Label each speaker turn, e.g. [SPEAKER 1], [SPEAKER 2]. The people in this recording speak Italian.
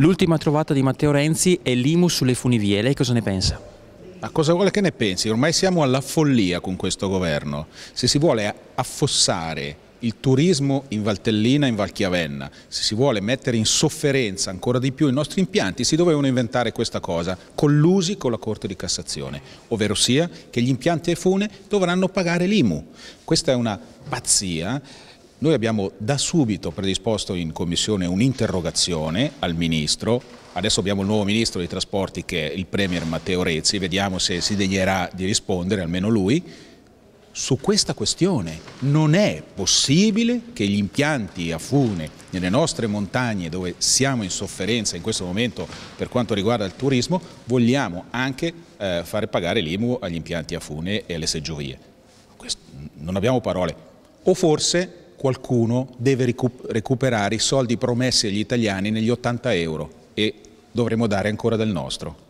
[SPEAKER 1] L'ultima trovata di Matteo Renzi è l'IMU sulle funivie, lei cosa ne pensa? Ma cosa vuole che ne pensi? Ormai siamo alla follia con questo governo. Se si vuole affossare il turismo in Valtellina, e in Valchiavenna, se si vuole mettere in sofferenza ancora di più i nostri impianti, si dovevano inventare questa cosa, collusi con la Corte di Cassazione, ovvero sia che gli impianti e fune dovranno pagare l'IMU. Questa è una pazzia noi abbiamo da subito predisposto in Commissione un'interrogazione al Ministro, adesso abbiamo il nuovo Ministro dei Trasporti che è il Premier Matteo Rezzi, vediamo se si degnerà di rispondere, almeno lui, su questa questione. Non è possibile che gli impianti a fune nelle nostre montagne dove siamo in sofferenza in questo momento per quanto riguarda il turismo, vogliamo anche eh, fare pagare l'IMU agli impianti a fune e alle seggiovie. Questo, non abbiamo parole. O forse qualcuno deve recuperare i soldi promessi agli italiani negli 80 euro e dovremo dare ancora del nostro.